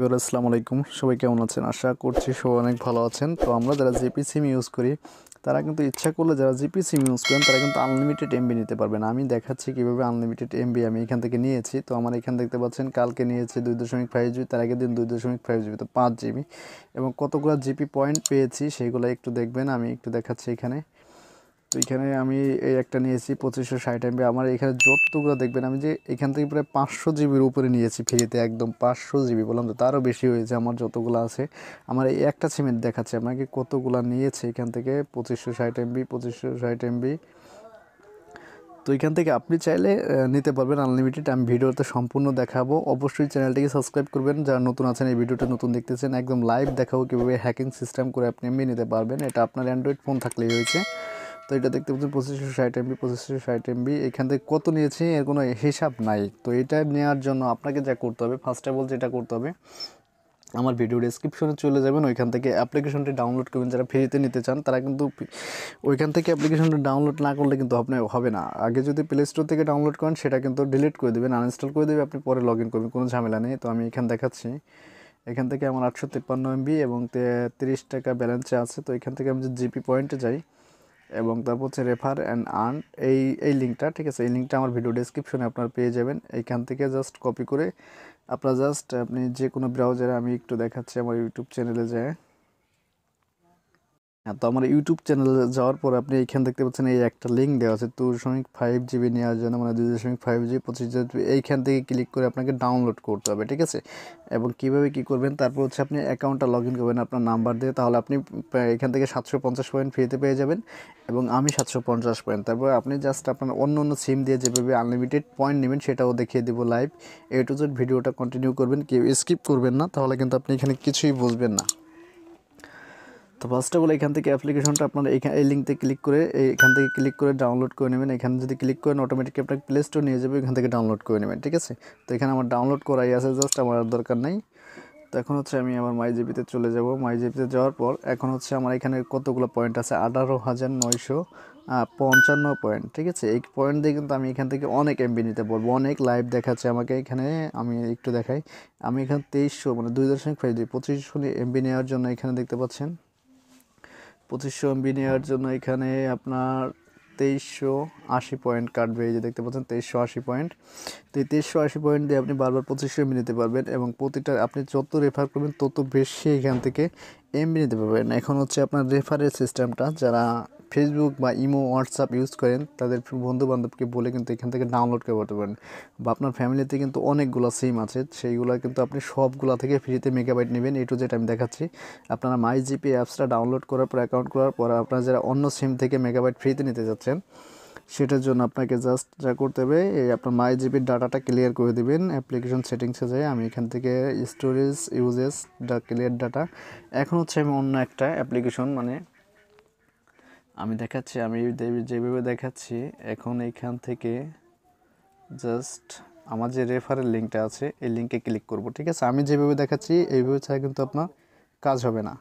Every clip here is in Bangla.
আসসালামু আলাইকুম সবাই কেমন আছেন আশা করছি সবাই অনেক ভালো আছেন তো আমরা যারা জিপি সিম ইউজ করি তারা কিন্তু ইচ্ছা করলে যারা জিপি সিম ইউজ করেন তারা কিন্তু আনলিমিটেড এমবি নিতে পারবেন আমি দেখাচ্ছি কীভাবে আনলিমিটেড এমবি আমি এখান থেকে নিয়েছি তো আমার এখান দেখতে পাচ্ছেন কালকে নিয়েছে দুই দশমিক ফাইভ জিবি তার আগের দিন দুই দশমিক ফাইভ জিবি তো পাঁচ জিবি এবং কতগুলো জিপি পয়েন্ট পেয়েছি সেগুলো একটু দেখবেন আমি একটু দেখাচ্ছি এখানে তো এখানে আমি এই একটা নিয়েছি পঁচিশশো ষাট এমবি আমার এখানে যতগুলো দেখবেন আমি যে এখান থেকে প্রায় পাঁচশো জিবির উপরে নিয়েছি ফ্রিতে একদম পাঁচশো জিবি বললাম তো তারও বেশি হয়েছে আমার যতগুলো আছে আমার এই একটা সিমেন্ট দেখাচ্ছে আপনাকে কতগুলো নিয়েছে এখান থেকে পঁচিশশো ষাট এমবি পঁচিশশো ষাট এমবি তো এখান থেকে আপনি চাইলে নিতে পারবেন আনলিমিটেড আমি ভিডিওতে সম্পূর্ণ দেখাবো অবশ্যই চ্যানেলটিকে সাবস্ক্রাইব করবেন যারা নতুন আছেন এই ভিডিওটা নতুন দেখতেছেন একদম লাইভ দেখাবো কীভাবে হ্যাকিং সিস্টেম করে আপনি এমবি নিতে পারবেন এটা আপনার অ্যান্ড্রয়েড ফোন থাকলেই হয়েছে তো এটা দেখতে পাচ্ছি পঁচিশশো ষাট এমবি পঁচিশশো ষাট এমবি এখান থেকে কত নিয়েছি এর কোনো হিসাব নাই তো এটা নেওয়ার জন্য আপনাকে যা করতে হবে অফ অল যেটা করতে হবে আমার ভিডিও ডিসক্রিপশনে চলে যাবেন ওইখান থেকে অ্যাপ্লিকেশনটি ডাউনলোড করবেন যারা ফ্রিতে নিতে চান তারা কিন্তু ওইখান থেকে অ্যাপ্লিকেশনটা ডাউনলোড না করলে কিন্তু আপনার হবে না আগে যদি প্লে স্টোর থেকে ডাউনলোড করেন সেটা কিন্তু ডিলিট করে দেবেন আনইনস্টল করে দেবে আপনি পরে লগ ইন করবেন কোনো ঝামেলা নেই তো আমি এখান দেখাচ্ছি এখান থেকে আমার আটশো তিপ্পান্ন এমবি এবং তে তিরিশ টাকা ব্যালেন্সে আছে তো এখান থেকে আমি যদি জিপি পয়েন্টে যাই এবং তারপর হচ্ছে রেফার অ্যান্ড আর্ন এই এই লিঙ্কটা ঠিক আছে এই লিঙ্কটা আমার ভিডিও ডিসক্রিপশনে আপনার পেয়ে যাবেন এইখান থেকে জাস্ট কপি করে আপনারা জাস্ট আপনি যে কোনো ব্রাউজারে আমি একটু দেখাচ্ছি আমার ইউটিউব চ্যানেলে যায় হ্যাঁ তো আমার ইউটিউব চ্যানেলে যাওয়ার পর আপনি এখানে দেখতে পাচ্ছেন এই একটা লিঙ্ক দেওয়া আছে টু দশমিক ফাইভ জিবি নেওয়ার জন্য মানে দুই দশমিক ফাইভ জিবি পঁচিশ জিবি এইখান থেকে ক্লিক করে আপনাকে ডাউনলোড করতে হবে ঠিক আছে এবং কিভাবে কি করবেন তারপর হচ্ছে আপনি অ্যাকাউন্টটা লগ ইন করবেন আপনার নাম্বার দিয়ে তাহলে আপনি এখান থেকে সাতশো পঞ্চাশ পয়েন্ট ফ্রিতে পেয়ে যাবেন এবং আমি সাতশো পঞ্চাশ পয়েন্ট তারপর আপনি জাস্ট আপনার অন্য অন্য সিম দিয়ে যেভাবে আনলিমিটেড পয়েন্ট নেবেন সেটাও দেখিয়ে দেবো লাইভ এ টু জেড ভিডিওটা কন্টিনিউ করবেন কেউ স্কিপ করবেন না তাহলে কিন্তু আপনি এখানে কিছুই বুঝবেন না তো ফার্স্ট অফ অল এখান থেকে অ্যাপ্লিকেশনটা আপনারা এখানে এই লিঙ্কতে ক্লিক করে এখান থেকে ক্লিক করে ডাউনলোড করে নেবেন এখানে যদি ক্লিক করেন অটোমেটিক আপনার প্লে স্টোর নিয়ে যাবে এখান থেকে ডাউনলোড করে নেবেন ঠিক আছে তো এখানে আমার ডাউনলোড করাই আছে জাস্ট আমার আর দরকার নাই তো এখন হচ্ছে আমি আমার মাইজেপিতে চলে যাব মাইজেপিতে যাওয়ার পর এখন হচ্ছে আমার এখানে কতগুলো পয়েন্ট আছে আঠারো হাজার নয়শো পঞ্চান্ন পয়েন্ট ঠিক আছে এই পয়েন্ট দিয়ে কিন্তু আমি এখান থেকে অনেক এমবি নিতে পারবো অনেক লাইভ দেখাচ্ছে আমাকে এখানে আমি একটু দেখাই আমি এখানে তেইশশো মানে দুই দশমিক ফাইভ দুই পঁচিশশো এমবি নেওয়ার জন্য এখানে দেখতে পাচ্ছেন পঁচিশশো এমবি নেওয়ার জন্য এখানে আপনার তেইশশো আশি পয়েন্ট কাটবে এই যে দেখতে পাচ্ছেন তেইশশো আশি পয়েন্ট তো এই তেইশশো আশি পয়েন্ট দিয়ে আপনি বারবার পঁচিশশো এমবি নিতে পারবেন এবং প্রতিটা আপনি যত রেফার করবেন তত বেশি এখান থেকে এমবি নিতে পারবেন এখন হচ্ছে আপনার রেফারের সিস্টেমটা যারা ফেসবুক বা ইমো হোয়াটসঅ্যাপ ইউজ করেন তাদের বন্ধুবান্ধবকে বলে কিন্তু এখান থেকে ডাউনলোড করে করতে পারেন বা আপনার ফ্যামিলিতে কিন্তু অনেকগুলো সিম আছে সেইগুলো কিন্তু আপনি সবগুলো থেকে ফ্রিতে মেগাবাইট নেবেন এটু যেটা আমি দেখাচ্ছি আপনারা মাই জিপি অ্যাপসটা ডাউনলোড করার পর অ্যাকাউন্ট করার পর আপনারা যারা অন্য সিম থেকে মেগাবাইট ফ্রিতে নিতে যাচ্ছেন সেটার জন্য আপনাকে জাস্ট যা করতে হবে এই আপনার মাই জিপির ডাটাটা ক্লিয়ার করে দেবেন অ্যাপ্লিকেশন সেটিংসে যাই আমি এখান থেকে স্টোরেজ ইউজেস ডা ক্লিয়ার ডাটা এখন হচ্ছে আমি অন্য একটা অ্যাপ্লিকেশন মানে আমি দেখাচ্ছি আমি যেভাবে দেখাচ্ছি এখন এইখান থেকে জাস্ট আমার যে রেফারের লিঙ্কটা আছে এই লিঙ্কে ক্লিক করব ঠিক আছে আমি যেভাবে দেখাচ্ছি এইভাবে ছাড়া কিন্তু আপনার কাজ হবে না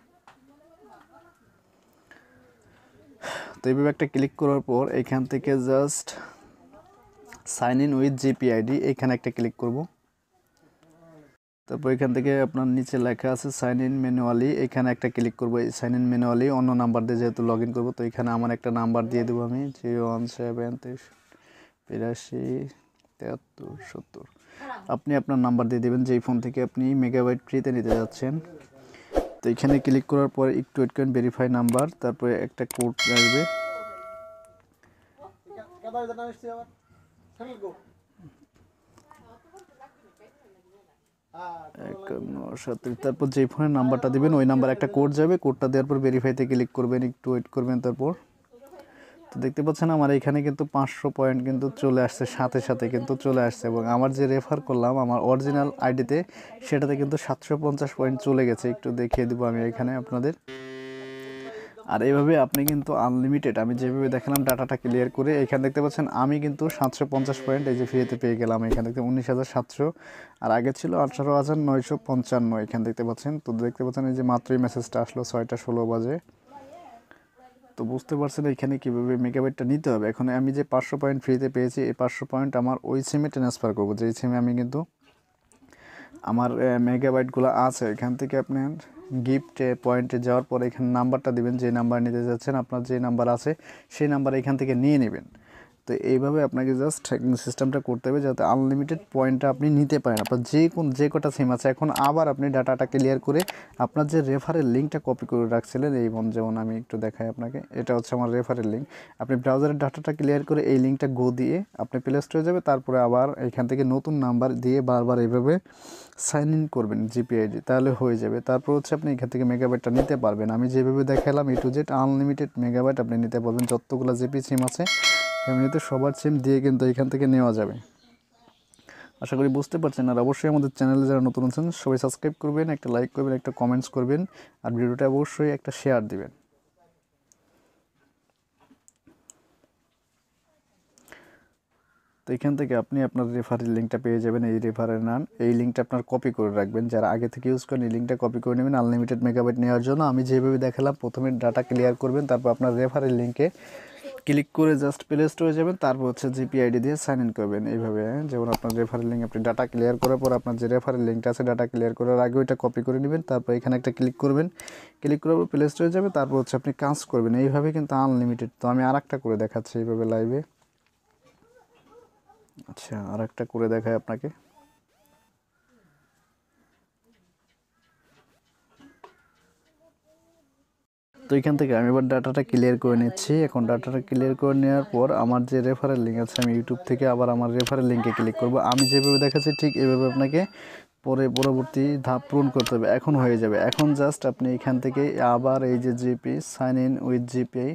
তো এইভাবে একটা ক্লিক করার পর এখান থেকে just sign in with GPID এইখানে এখানে একটা ক্লিক করবো তারপর এখান থেকে আপনার নিচে লেখা আছে সাইন ইন ম্যানুয়ালি এখানে একটা ক্লিক করবো সাইন ইন ম্যানুয়ালি অন্য নাম্বার দিয়ে যেহেতু লগ ইন করবো তো এখানে আমার একটা নাম্বার দিয়ে দেবো আমি জিরো ওয়ান সেভেন বিরাশি তেয়াত্তর সত্তর আপনি আপনার নাম্বার দিয়ে দেবেন যেই ফোন থেকে আপনি মেগাবাইট ফ্রিতে নিতে যাচ্ছেন তো এখানে ক্লিক করার পর একটু ওয়েট করেন ভেরিফাই নাম্বার তারপরে একটা কোড লাগবে একান্ন সাথে তারপর যে ফোনের নাম্বারটা দেবেন ওই নাম্বার একটা কোড যাবে কোডটা দেওয়ার পর ভেরিফাইতে ক্লিক করবেন একটু ওয়েট করবেন তারপর তো দেখতে পাচ্ছেন আমার এখানে কিন্তু পাঁচশো পয়েন্ট কিন্তু চলে আসছে সাথে সাথে কিন্তু চলে আসছে এবং আমার যে রেফার করলাম আমার অরিজিনাল আইডিতে সেটাতে কিন্তু সাতশো পঞ্চাশ পয়েন্ট চলে গেছে একটু দেখিয়ে দেবো আমি এখানে আপনাদের আর এইভাবে আপনি কিন্তু আনলিমিটেড আমি যেভাবে দেখালাম ডাটাটা ক্লিয়ার করে এখানে দেখতে পাচ্ছেন আমি কিন্তু সাতশো পঞ্চাশ পয়েন্ট এই যে ফ্রিতে পেয়ে গেলাম এখান থেকে উনিশ হাজার সাতশো আর আগে ছিল আঠারো হাজার নয়শো পঞ্চান্ন এখানে দেখতে পাচ্ছেন তো দেখতে পাচ্ছেন এই যে মাত্রই মেসেজটা আসলো ছয়টা ষোলো বাজে তো বুঝতে পারছেন এখানে কীভাবে মেগাবাইটটা নিতে হবে এখন আমি যে পাঁচশো পয়েন্ট ফ্রিতে পেয়েছি এই পাঁচশো পয়েন্ট আমার ওই সিমে ট্রান্সফার করবো যেই সিমে আমি কিন্তু আমার মেগাবাইটগুলো আছে এখান থেকে আপনার গিফট পয়েন্টে eh, যাওয়ার পর এখানে নাম্বারটা দিবেন যে নাম্বার নিতে যাচ্ছেন আপনার যে নাম্বার আছে সেই নাম্বার এখান থেকে নিয়ে নেবেন তো এইভাবে আপনাকে জাস্ট ট্র্যাকিং সিস্টেমটা করতে হবে যাতে আনলিমিটেড পয়েন্টটা আপনি নিতে পারেন আপনার যে কোন যে কটা সিম আছে এখন আবার আপনি ডাটাটা ক্লিয়ার করে আপনার যে রেফারের লিঙ্কটা কপি করে রাখছিলেন এই বন যেমন আমি একটু দেখাই আপনাকে এটা হচ্ছে আমার রেফারের লিঙ্ক আপনি ব্রাউজারের ডাটাটা ক্লিয়ার করে এই লিঙ্কটা গো দিয়ে আপনি প্লে স্টোরে যাবে তারপরে আবার এখান থেকে নতুন নাম্বার দিয়ে বারবার এইভাবে সাইন ইন করবেন জিপিআইডি তাহলে হয়ে যাবে তারপর হচ্ছে আপনি এখান থেকে মেগাবাইটটা নিতে পারবেন আমি যেভাবে দেখালাম এ টু আনলিমিটেড মেগাবাইট আপনি নিতে পারবেন যতগুলো জিপি সিম আছে এমনিতে সবার সিম দিয়ে কিন্তু এখান থেকে নেওয়া যাবে আশা করি বুঝতে পারছেন আর অবশ্যই আমাদের চ্যানেলে যারা নতুন আছেন সবাই সাবস্ক্রাইব করবেন একটা লাইক করবেন একটা কমেন্টস করবেন আর ভিডিওটা অবশ্যই একটা শেয়ার দিবেন তো এখান থেকে আপনি আপনার রেফারের লিঙ্কটা পেয়ে যাবেন এই রেফারের নাম এই লিঙ্কটা আপনার কপি করে রাখবেন যারা আগে থেকে ইউজ করেন এই লিঙ্কটা কপি করে নেবেন আনলিমিটেড মেগাবাইট নেওয়ার জন্য আমি যেভাবে দেখালাম প্রথমে ডাটা ক্লিয়ার করবেন তারপর আপনার রেফারের লিঙ্কে ক্লিক করে জাস্ট প্লে স্টোরে যাবেন তারপর হচ্ছে জিপি আইডি দিয়ে সাইন ইন করবেন এইভাবে হ্যাঁ? যেমন আপনার রেফারেল লিঙ্ক আপনি ডাটা ক্লিয়ার করার পর আপনার যে রেফারেল লিঙ্কটা আছে ডাটা ক্লিয়ার করার আগে ওইটা কপি করে নেবেন তারপর এখানে একটা ক্লিক করবেন ক্লিক করার পর প্লে স্টোরে যাবে তারপর হচ্ছে আপনি কাজ করবেন এইভাবে কিন্তু আনলিমিটেড তো আমি আর করে দেখাচ্ছি এইভাবে লাইভে আচ্ছা আর একটা করে দেখায় আপনাকে তো এখান থেকে আমি এবার ডাটাটা ক্লিয়ার করে নিচ্ছি এখন ডাটাটা ক্লিয়ার করে নেওয়ার পর আমার যে রেফারেল লিঙ্ক আছে আমি ইউটিউব থেকে আবার আমার রেফারেল লিঙ্কে ক্লিক করব আমি যেভাবে দেখাচ্ছি ঠিক এভাবে আপনাকে পরে পরবর্তী ধাপ পূরণ করতে হবে এখন হয়ে যাবে এখন জাস্ট আপনি এখান থেকে আবার এই যে GP sign in with GPI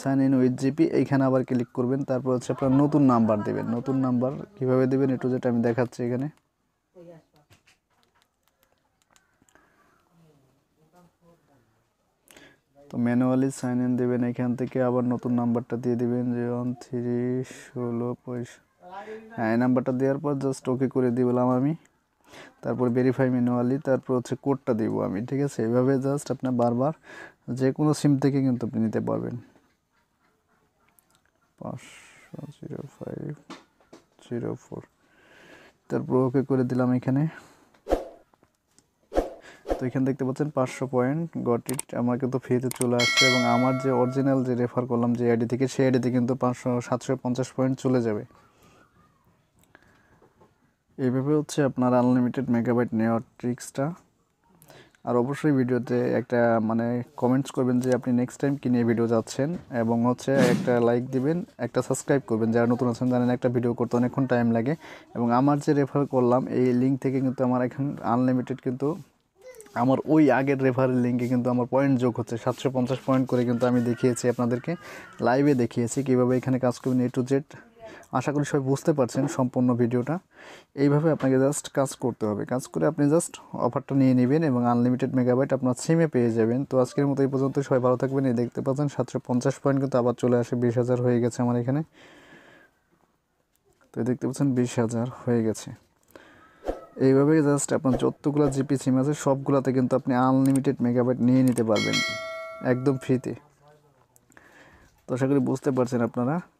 sign in with GP এইখানে আবার ক্লিক করবেন তারপর হচ্ছে আপনার নতুন নাম্বার দেবেন নতুন নাম্বার কীভাবে দেবেন একটু যেটা আমি দেখাচ্ছি এখানে তো ম্যানুয়ালি সাইন ইন দেবেন এখান থেকে আবার নতুন নাম্বারটা দিয়ে দিবেন যে ওয়ান থ্রি ষোলো পয়সা হ্যাঁ এই নাম্বারটা দেওয়ার পর জাস্ট ওকে করে দিলাম আমি তারপর ভেরিফাই ম্যানুয়ালি তারপর হচ্ছে কোডটা দিব আমি ঠিক আছে এভাবে জাস্ট আপনার বারবার যে কোনো সিম থেকে কিন্তু আপনি নিতে পারবেন পাঁচশো জিরো ফাইভ জিরো ফোর তারপর ওকে করে দিলাম এখানে তো এখানে দেখতে পাচ্ছেন পাঁচশো পয়েন্ট গট ইট আমার কিন্তু ফ্রিতে চলে আসছে এবং আমার যে অরিজিনাল যে রেফার করলাম যে আইডি থেকে সেই আইডিতে কিন্তু পাঁচশো সাতশো পঞ্চাশ পয়েন্ট চলে যাবে এইভাবে হচ্ছে আপনার আনলিমিটেড মেগাবাইট নেওয়ার ট্রিক্সটা আর অবশ্যই ভিডিওতে একটা মানে কমেন্টস করবেন যে আপনি নেক্সট টাইম কী নিয়ে ভিডিও যাচ্ছেন এবং হচ্ছে একটা লাইক দিবেন একটা সাবস্ক্রাইব করবেন যারা নতুন আছেন জানেন একটা ভিডিও করতে অনেকক্ষণ টাইম লাগে এবং আমার যে রেফার করলাম এই লিঙ্ক থেকে কিন্তু আমার এখন আনলিমিটেড কিন্তু আমার ওই আগের রেফারেল লিঙ্কে কিন্তু আমার পয়েন্ট যোগ হচ্ছে সাতশো পঞ্চাশ পয়েন্ট করে কিন্তু আমি দেখিয়েছি আপনাদেরকে লাইভে দেখিয়েছি কীভাবে এখানে কাজ করবেন এ টু জেড আশা করি সবাই বুঝতে পারছেন সম্পূর্ণ ভিডিওটা এইভাবে আপনাকে জাস্ট কাজ করতে হবে কাজ করে আপনি জাস্ট অফারটা নিয়ে নেবেন এবং আনলিমিটেড মেগাবাইট আপনার সিমে পেয়ে যাবেন তো আজকের মতো এই পর্যন্ত সবাই ভালো থাকবেন এই দেখতে পাচ্ছেন সাতশো পঞ্চাশ পয়েন্ট কিন্তু আবার চলে আসে বিশ হাজার হয়ে গেছে আমার এখানে তো দেখতে পাচ্ছেন বিশ হাজার হয়ে গেছে এইভাবে জাস্ট আপনার যতগুলো জিপি সিম আছে সবগুলোতে কিন্তু আপনি আনলিমিটেড মেগাবাইট নিয়ে নিতে পারবেন একদম ফ্রিতে তো আশা করি বুঝতে পারছেন আপনারা